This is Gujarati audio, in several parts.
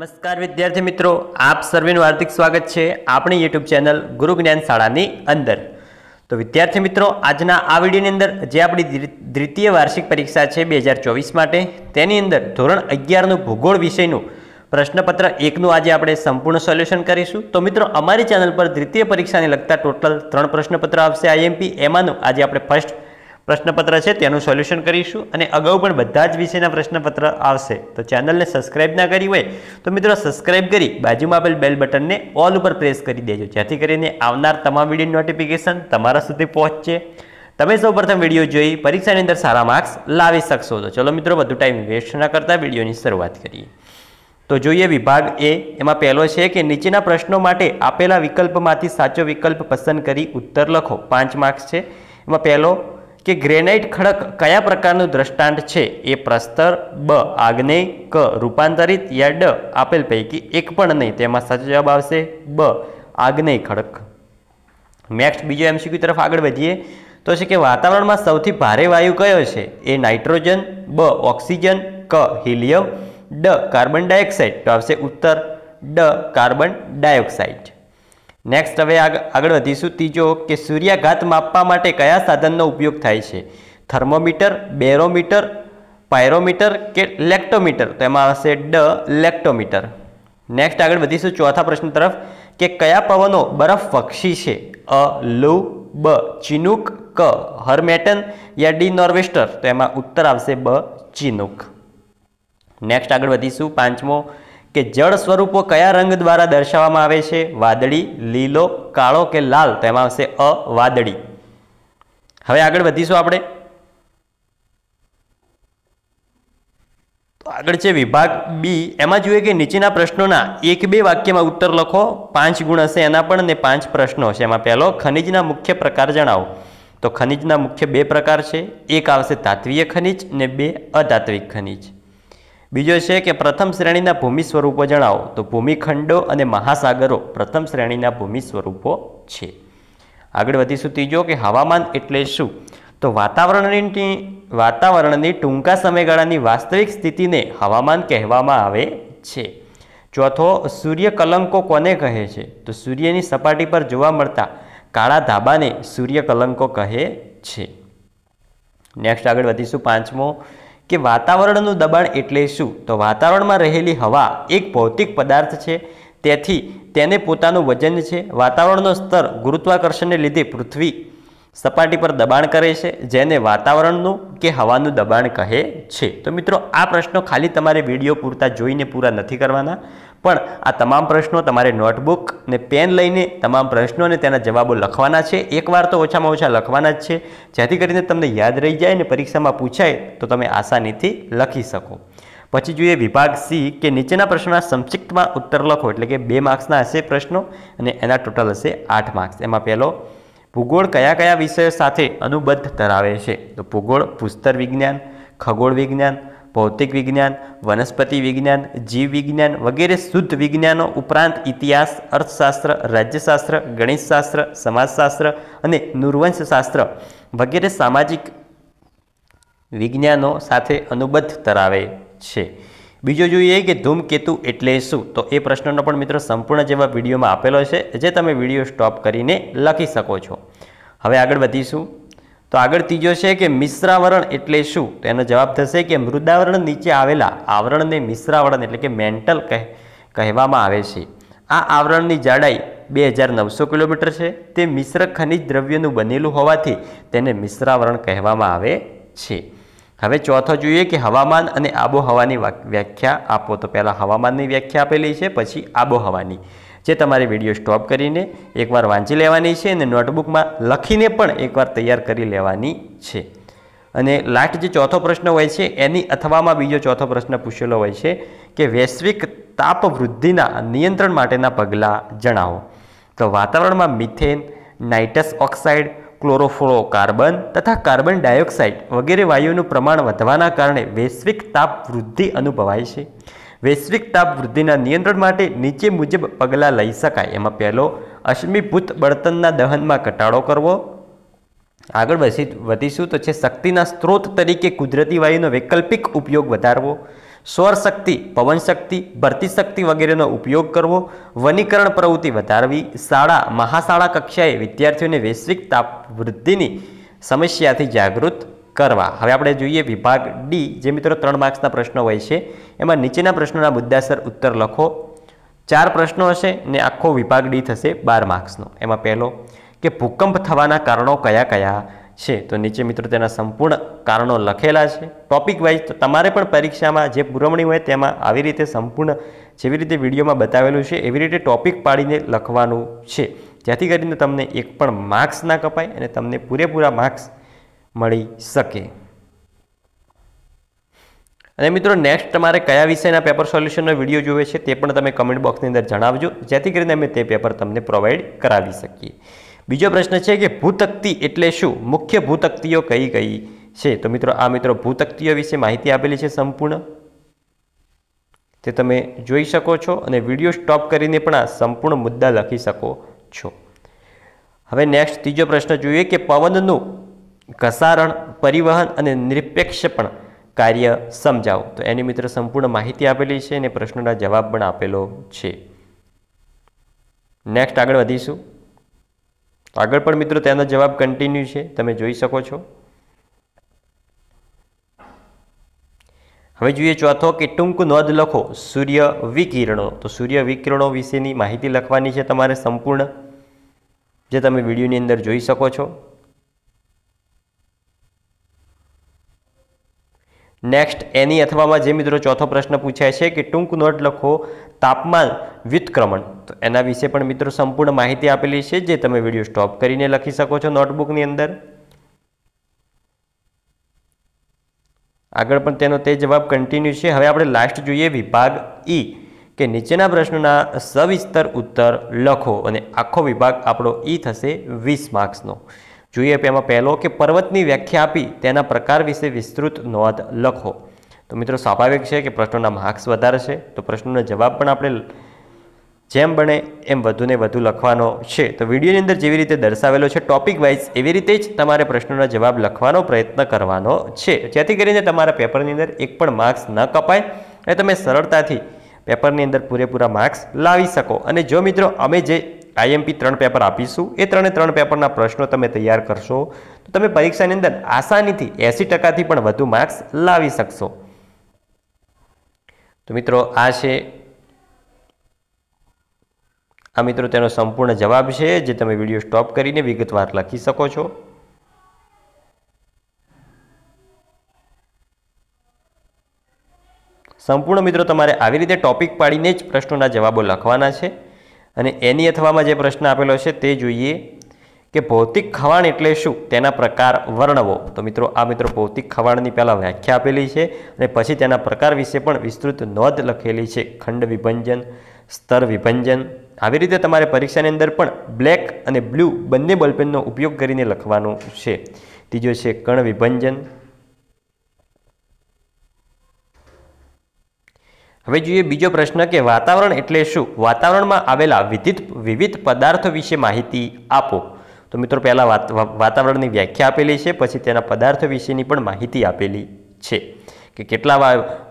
નમસ્કાર વિદ્યાર્થી મિત્રો આપ સર્વેનું હાર્દિક સ્વાગત છે આપણી યુટ્યુબ ચેનલ ગુરુ જ્ઞાન શાળાની અંદર તો વિદ્યાર્થી મિત્રો આજના આ વિડીયોની અંદર જે આપણી દ્વિતીય વાર્ષિક પરીક્ષા છે બે માટે તેની અંદર ધોરણ અગિયારનું ભૂગોળ વિષયનું પ્રશ્નપત્ર એકનું આજે આપણે સંપૂર્ણ સોલ્યુશન કરીશું તો મિત્રો અમારી ચેનલ પર દ્વિતીય પરીક્ષાને લગતા ટોટલ ત્રણ પ્રશ્નપત્ર આવશે આઈએમપી એમાંનું આજે આપણે ફર્સ્ટ પ્રશ્નપત્ર છે તેનું સોલ્યુશન કરીશું અને અગાઉ પણ બધા જ વિષયના પ્રશ્નપત્ર આવશે તો ચેનલને સબસ્ક્રાઈબ ના કરી હોય તો મિત્રો સબસ્ક્રાઈબ કરી બાજુમાં આપેલ બેલ બટનને ઓલ ઉપર પ્રેસ કરી દેજો જેથી કરીને આવનાર તમામ વિડીયો નોટિફિકેશન તમારા સુધી પહોંચશે તમે સૌ પ્રથમ વિડીયો જોઈ પરીક્ષાની અંદર સારા માર્ક્સ લાવી શકશો તો ચલો મિત્રો વધુ ટાઈમ વેસ્ટ ન કરતા વિડીયોની શરૂઆત કરીએ તો જોઈએ વિભાગ એ એમાં પહેલો છે કે નીચેના પ્રશ્નો માટે આપેલા વિકલ્પમાંથી સાચો વિકલ્પ પસંદ કરી ઉત્તર લખો પાંચ માર્ક્સ છે એમાં પહેલો કે ગ્રેનાઇટ ખડક કયા પ્રકારનું દ્રષ્ટાંત છે એ પ્રસ્તર બ આગ્નેય ક રૂપાંતરિત યા ડ આપેલ પૈકી એક પણ નહીં તેમાં સાચો જવાબ આવશે બ આગ્નેય ખડક નેક્સ્ટ બીજો એમસીક્યુ તરફ આગળ વધીએ તો છે કે વાતાવરણમાં સૌથી ભારે વાયુ કયો છે એ નાઇટ્રોજન બ ઓક્સિજન ક હિલિયમ ડ કાર્બન ડાયોક્સાઇડ તો આવશે ઉત્તર ડ કાર્બન ડાયોક્સાઇડ નેક્સ્ટ હવે આગળ વધીશું ત્રીજો કે સૂર્યાઘાત માપવા માટે કયા સાધનનો ઉપયોગ થાય છે થર્મોમીટર બેરોમીટર પાયરોમીટર કે લેક્ટોમીટર તો એમાં આવશે ડ લેક્ટોમીટર નેક્સ્ટ આગળ વધીશું ચોથા પ્રશ્ન તરફ કે કયા પવનો બરફ પક્ષી છે અ લુ બ ચિનુક ક હરમેટન યા ડી નોર્વેસ્ટર તો એમાં ઉત્તર આવશે બ ચિનુક નેક્સ્ટ આગળ વધીશું પાંચમો કે જળ સ્વરૂપો કયા રંગ દ્વારા દર્શાવવામાં આવે છે વાદળી લીલો કાળો કે લાલ તો એમાં આવશે અ વાદળી હવે આગળ વધીશું આપણે આગળ છે વિભાગ બી એમાં જોઈએ કે નીચેના પ્રશ્નોના એક બે વાક્યમાં ઉત્તર લખો પાંચ ગુણ હશે એના પણ અને પાંચ પ્રશ્નો હશે એમાં પહેલો ખનિજના મુખ્ય પ્રકાર જણાવો તો ખનિજના મુખ્ય બે પ્રકાર છે એક આવશે તાત્વીય ખનિજ ને બે અતાત્વિક ખનિજ બીજો છે કે પ્રથમ શ્રેણીના ભૂમિ સ્વરૂપો જણાવો તો ભૂમિખંડો અને મહાસાગરો પ્રથમ શ્રેણીના ભૂમિ સ્વરૂપો છે આગળ વધીશું ત્રીજો કે હવામાન એટલે શું તો વાતાવરણની વાતાવરણની ટૂંકા સમયગાળાની વાસ્તવિક સ્થિતિને હવામાન કહેવામાં આવે છે ચોથો સૂર્ય કલંકો કોને કહે છે તો સૂર્યની સપાટી પર જોવા મળતા કાળા ધાબાને સૂર્ય કલંકો કહે છે નેક્સ્ટ આગળ વધીશું પાંચમો કે વાતાવરણનું દબાણ એટલે શું તો વાતાવરણમાં રહેલી હવા એક ભૌતિક પદાર્થ છે તેથી તેને પોતાનું વજન છે વાતાવરણનો સ્તર ગુરુત્વાકર્ષણને લીધે પૃથ્વી સપાટી પર દબાણ કરે છે જેને વાતાવરણનું કે હવાનું દબાણ કહે છે તો મિત્રો આ પ્રશ્નો ખાલી તમારે વિડીયો પૂરતા જોઈને પૂરા નથી કરવાના પણ આ તમામ પ્રશ્નો તમારે નોટબુક ને પેન લઈને તમામ પ્રશ્નો અને તેના જવાબો લખવાના છે એકવાર તો ઓછામાં ઓછા લખવાના જ છે જેથી કરીને તમને યાદ રહી જાય અને પરીક્ષામાં પૂછાય તો તમે આસાનીથી લખી શકો પછી જોઈએ વિભાગ સી કે નીચેના પ્રશ્નોના સંક્ષિપ્તમાં ઉત્તર લખો એટલે કે બે માર્ક્સના હશે પ્રશ્નો અને એના ટોટલ હશે આઠ માર્ક્સ એમાં પહેલો ભૂગોળ કયા કયા વિષયો સાથે અનુબદ્ધ ધરાવે છે તો ભૂગોળ પુસ્તર વિજ્ઞાન ખગોળ વિજ્ઞાન ભૌતિક વિજ્ઞાન વનસ્પતિ વિજ્ઞાન જીવ વિજ્ઞાન વગેરે શુદ્ધ વિજ્ઞાનો ઉપરાંત ઇતિહાસ અર્થશાસ્ત્ર રાજ્યશાસ્ત્ર ગણિતશાસ્ત્ર સમાજશાસ્ત્ર અને નુર્વંશશાસ્ત્ર વગેરે સામાજિક વિજ્ઞાનો સાથે અનુબદ્ધ ધરાવે છે બીજો જોઈએ કે ધૂમકેતુ એટલે શું તો એ પ્રશ્નનો પણ મિત્રો સંપૂર્ણ જેવા વિડીયોમાં આપેલો છે જે તમે વિડીયો સ્ટોપ કરીને લખી શકો છો હવે આગળ વધીશું તો આગળ ત્રીજો છે કે મિશ્રાવરણ એટલે શું તો એનો જવાબ થશે કે મૃદાવરણ નીચે આવેલા આવરણને મિશ્રાવરણ એટલે કે મેન્ટલ કહે કહેવામાં આવે છે આ આવરણની જાડાઈ બે હજાર નવસો કિલોમીટર છે તે મિશ્ર ખનિજ દ્રવ્યનું બનેલું હોવાથી તેને મિશ્રાવરણ કહેવામાં આવે છે હવે ચોથો જોઈએ કે હવામાન અને આબોહવાની વ્યાખ્યા આપો તો પહેલાં હવામાનની વ્યાખ્યા આપેલી છે પછી આબોહવાની જે તમારી વિડીયો સ્ટોપ કરીને એકવાર વાંચી લેવાની છે અને નોટબુકમાં લખીને પણ એકવાર તૈયાર કરી લેવાની છે અને લાસ્ટ જે ચોથો પ્રશ્ન હોય છે એની અથવામાં બીજો ચોથો પ્રશ્ન પૂછેલો હોય છે કે વૈશ્વિક તાપવૃદ્ધિના નિયંત્રણ માટેના પગલાં જણાવો તો વાતાવરણમાં મિથેન નાઇટસ ઓક્સાઇડ કાર્બન તથા કાર્બન ડાયોક્સાઇડ વગેરે વાયુનું પ્રમાણ વધવાના કારણે વૈશ્વિક તાપવૃદ્ધિ અનુભવાય છે વૈશ્વિક તાપ વૃદ્ધિના નિયંત્રણ માટે નીચે મુજબ પગલાં લઈ શકાય એમાં પહેલો અશ્મીભૂત બળતણના દહનમાં ઘટાડો કરવો આગળ વધી વધીશું તો છે શક્તિના સ્ત્રોત તરીકે કુદરતી વાયુનો વૈકલ્પિક ઉપયોગ વધારવો સ્વર શક્તિ પવન શક્તિ ભરતી શક્તિ વગેરેનો ઉપયોગ કરવો વનીકરણ પ્રવૃત્તિ વધારવી શાળા મહાશાળા કક્ષાએ વિદ્યાર્થીઓને વૈશ્વિક તાપ વૃદ્ધિની સમસ્યાથી જાગૃત કરવા હવે આપણે જોઈએ વિભાગ ડી જે મિત્રો ત્રણ માર્ક્સના પ્રશ્નો હોય છે એમાં નીચેના પ્રશ્નોના મુદ્દાસર ઉત્તર લખો ચાર પ્રશ્નો હશે ને આખો વિભાગ ડી થશે બાર માર્ક્સનો એમાં પહેલો કે ભૂકંપ થવાના કારણો કયા કયા છે તો નીચે મિત્રો તેના સંપૂર્ણ કારણો લખેલા છે ટોપિક વાઇઝ તો તમારે પણ પરીક્ષામાં જે પુરવણી હોય તેમાં આવી રીતે સંપૂર્ણ જેવી રીતે વિડીયોમાં બતાવેલું છે એવી રીતે ટોપિક પાડીને લખવાનું છે જેથી કરીને તમને એક પણ માર્ક્સ ના કપાય અને તમને પૂરેપૂરા માર્ક્સ મળી શકે અને મિત્રો નેક્સ્ટ તમારે કયા વિષયના પેપર સોલ્યુશનનો વિડીયો જોવે છે તે પણ તમે કમેન્ટ બોક્સની અંદર જણાવજો જેથી કરીને અમે તે પેપર તમને પ્રોવાઈડ કરાવી શકીએ બીજો પ્રશ્ન છે કે ભૂતક્તિ એટલે શું મુખ્ય ભૂતક્તિઓ કઈ કઈ છે તો મિત્રો આ મિત્રો ભૂતક્તિઓ વિશે માહિતી આપેલી છે સંપૂર્ણ તે તમે જોઈ શકો છો અને વિડીયો સ્ટોપ કરીને પણ આ સંપૂર્ણ મુદ્દા લખી શકો છો હવે નેક્સ્ટ ત્રીજો પ્રશ્ન જોઈએ કે પવનનું ઘસારણ પરિવહન અને નિરપેક્ષ પણ કાર્ય સમજાવો તો એની મિત્ર સંપૂર્ણ માહિતી આપેલી છે અને પ્રશ્નોના જવાબ પણ આપેલો છે નેક્સ્ટ આગળ વધીશું આગળ પણ મિત્રો તેનો જવાબ કન્ટિન્યુ છે તમે જોઈ શકો છો હવે જોઈએ ચોથો કે ટૂંક નોંધ લખો સૂર્ય વિકિરણો તો સૂર્ય વિકિરણો વિશેની માહિતી લખવાની છે તમારે સંપૂર્ણ જે તમે વિડીયોની અંદર જોઈ શકો છો નેક્સ્ટ એની અથવામાં જે મિત્રો ચોથો પ્રશ્ન પૂછાય છે કે ટૂંક નોટ લખો તાપમાન વ્યુત્ક્રમણ તો એના વિશે પણ મિત્રો સંપૂર્ણ માહિતી આપેલી છે જે તમે વિડીયો સ્ટોપ કરીને લખી શકો છો નોટબુકની અંદર આગળ પણ તેનો તે જવાબ કન્ટિન્યુ છે હવે આપણે લાસ્ટ જોઈએ વિભાગ ઈ e કે નીચેના પ્રશ્નના સવિસ્તર ઉત્તર લખો અને આખો વિભાગ આપણો ઈ e થશે વીસ માર્ક્સનો જોઈએ એમાં પહેલો કે પર્વતની વ્યાખ્યા આપી તેના પ્રકાર વિશે વિસ્તૃત નોંધ લખો તો મિત્રો સ્વાભાવિક છે કે પ્રશ્નોના માર્ક્સ વધારે છે તો પ્રશ્નોનો જવાબ પણ આપણે જેમ બને એમ વધુને વધુ લખવાનો છે તો વિડીયોની અંદર જેવી રીતે દર્શાવેલો છે ટોપિક વાઇઝ એવી રીતે જ તમારે પ્રશ્નોના જવાબ લખવાનો પ્રયત્ન કરવાનો છે જેથી કરીને તમારા પેપરની અંદર એક પણ માર્ક્સ ન કપાય અને તમે સરળતાથી પેપરની અંદર પૂરેપૂરા માર્ક્સ લાવી શકો અને જો મિત્રો અમે જે આઈએમપી ત્રણ પેપર આપીશું એ ત્રણે ત્રણ પેપરના પ્રશ્નો તમે તૈયાર કરશો તો તમે પરીક્ષાની અંદર આસાનીથી એંસી ટકાથી પણ વધુ માર્ક્સ લાવી શકશો તો મિત્રો આ છે આ મિત્રો તેનો સંપૂર્ણ જવાબ છે જે તમે વિડીયો સ્ટોપ કરીને વિગતવાર લખી શકો છો સંપૂર્ણ મિત્રો તમારે આવી રીતે ટોપિક પાડીને જ પ્રશ્નોના જવાબો લખવાના છે અને એની અથવામાં જે પ્રશ્ન આપેલો છે તે જોઈએ કે ભૌતિક ખવાણ એટલે શું તેના પ્રકાર વર્ણવો તો મિત્રો આ મિત્રો ભૌતિક ખવાણની પહેલાં વ્યાખ્યા આપેલી છે અને પછી તેના પ્રકાર વિશે પણ વિસ્તૃત નોંધ લખેલી છે ખંડ વિભંજન સ્તર વિભંજન આવી રીતે તમારે પરીક્ષાની અંદર પણ બ્લેક અને બ્લુ બંને બોલપેનનો ઉપયોગ કરીને લખવાનું છે ત્રીજો છે કણ વિભંજન હવે જોઈએ બીજો પ્રશ્ન કે વાતાવરણ એટલે શું વાતાવરણમાં આવેલા વિવિધ વિવિધ પદાર્થો વિશે માહિતી આપો તો મિત્રો પહેલાં વાતાવરણની વ્યાખ્યા આપેલી છે પછી તેના પદાર્થો વિશેની પણ માહિતી આપેલી છે કે કેટલા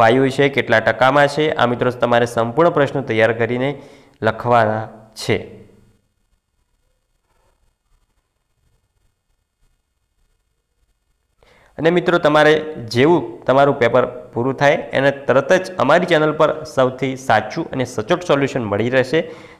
વાયુ છે કેટલા ટકામાં છે આ મિત્રો તમારે સંપૂર્ણ પ્રશ્નો તૈયાર કરીને લખવાના છે અને મિત્રો તમારે જેવું તમારું પેપર પૂરું થાય એને તરત જ અમારી ચેનલ પર સૌથી સાચું અને સચોટ સોલ્યુશન મળી રહેશે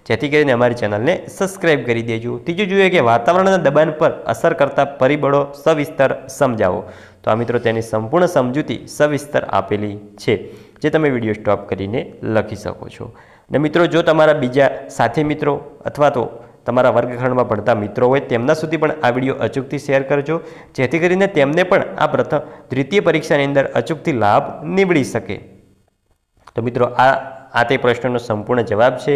જેથી કરીને અમારી ચેનલને સબસ્ક્રાઈબ કરી દેજો ત્રીજું જોઈએ કે વાતાવરણના દબાણ પર અસર કરતા પરિબળો સવિસ્તર સમજાવો તો આ મિત્રો તેની સંપૂર્ણ સમજૂતી સવિસ્તર આપેલી છે જે તમે વિડીયો સ્ટોપ કરીને લખી શકો છો અને મિત્રો જો તમારા બીજા સાથી મિત્રો અથવા તો તમારા વર્ગખંડમાં ભણતા મિત્રો હોય તેમના સુધી પણ આ વિડીયો અચૂકથી શેર કરજો જેથી કરીને તેમને પણ આ પ્રથમ દ્વિતીય પરીક્ષાની અંદર અચૂકથી લાભ નીવડી શકે તો મિત્રો આ આ તે પ્રશ્નનો સંપૂર્ણ જવાબ છે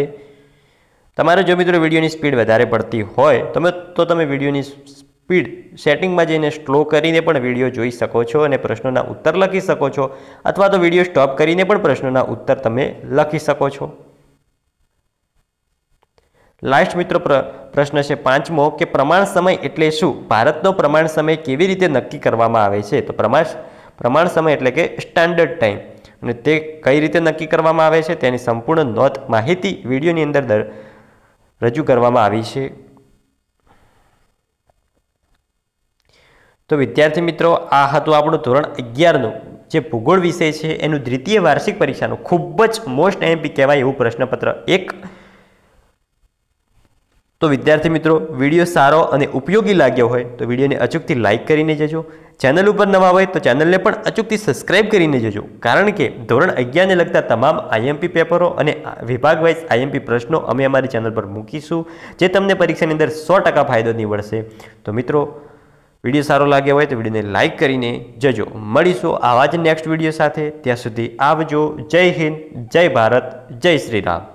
તમારે જો મિત્રો વિડીયોની સ્પીડ વધારે પડતી હોય તમે તો તમે વિડીયોની સ્પીડ સેટિંગમાં જઈને સ્લો કરીને પણ વિડીયો જોઈ શકો છો અને પ્રશ્નોના ઉત્તર લખી શકો છો અથવા તો વિડીયો સ્ટોપ કરીને પણ પ્રશ્નોના ઉત્તર તમે લખી શકો છો લાસ્ટ મિત્રો પ્રશ્ન છે પાંચમો કે પ્રમાણ સમય એટલે શું ભારતનો પ્રમાણ સમય કેવી રીતે નક્કી કરવામાં આવે છે તો પ્રમાણ પ્રમાણ સમય એટલે કે સ્ટાન્ડર્ડ ટાઈમ અને તે કઈ રીતે નક્કી કરવામાં આવે છે તેની સંપૂર્ણ નોંધ માહિતી વિડીયોની અંદર દર રજૂ કરવામાં આવી છે તો વિદ્યાર્થી મિત્રો આ હતું આપણું ધોરણ અગિયારનું જે ભૂગોળ વિષય છે એનું દ્વિતીય વાર્ષિક પરીક્ષાનું ખૂબ જ મોસ્ટ એમપી કહેવાય એવું પ્રશ્નપત્ર એક તો વિદ્યાર્થી મિત્રો વિડીયો સારો અને ઉપયોગી લાગ્યો હોય તો વિડીયોને અચૂકથી લાઇક કરીને જજો ચેનલ ઉપર નવા હોય તો ચેનલને પણ અચૂકથી સબસ્ક્રાઇબ કરીને જજો કારણ કે ધોરણ અગિયારને લગતા તમામ આઈએમપી પેપરો અને વિભાગ વાઇઝ આઈએમપી પ્રશ્નો અમે અમારી ચેનલ પર મૂકીશું જે તમને પરીક્ષાની અંદર સો ટકા ફાયદો નીવડશે તો મિત્રો વિડીયો સારો લાગ્યો હોય તો વિડીયોને લાઇક કરીને જજો મળીશું આવા જ નેક્સ્ટ વિડીયો સાથે ત્યાં સુધી આવજો જય હિન્દ જય ભારત જય શ્રી રામ